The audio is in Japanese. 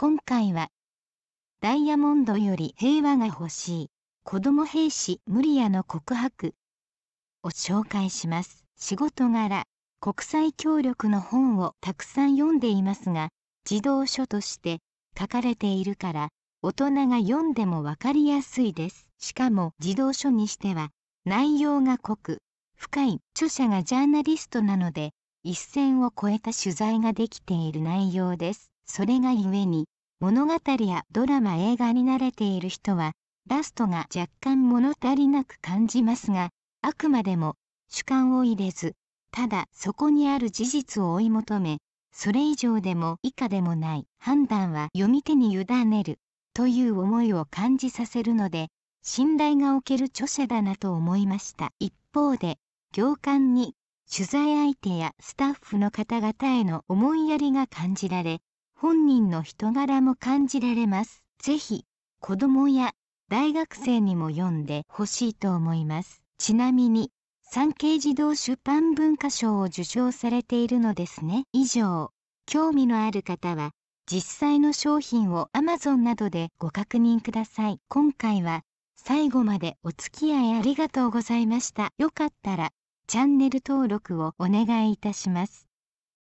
今回は、ダイヤモンドより平和が欲しい、子供兵士無理やの告白を紹介します。仕事柄、国際協力の本をたくさん読んでいますが、児童書として書かれているから、大人が読んでもわかりやすいです。しかも児童書にしては、内容が濃く、深い著者がジャーナリストなので、一線を越えた取材ができている内容です。それがゆえに、物語やドラマ映画に慣れている人は、ラストが若干物足りなく感じますが、あくまでも主観を入れず、ただそこにある事実を追い求め、それ以上でも以下でもない判断は読み手に委ねるという思いを感じさせるので、信頼がおける著者だなと思いました。一方で、行間に取材相手やスタッフの方々への思いやりが感じられ、本人の人柄も感じられます。ぜひ、子供や大学生にも読んでほしいと思います。ちなみに、産経児童出版文化賞を受賞されているのですね。以上、興味のある方は、実際の商品を Amazon などでご確認ください。今回は最後までお付き合いありがとうございました。よかったらチャンネル登録をお願いいたします。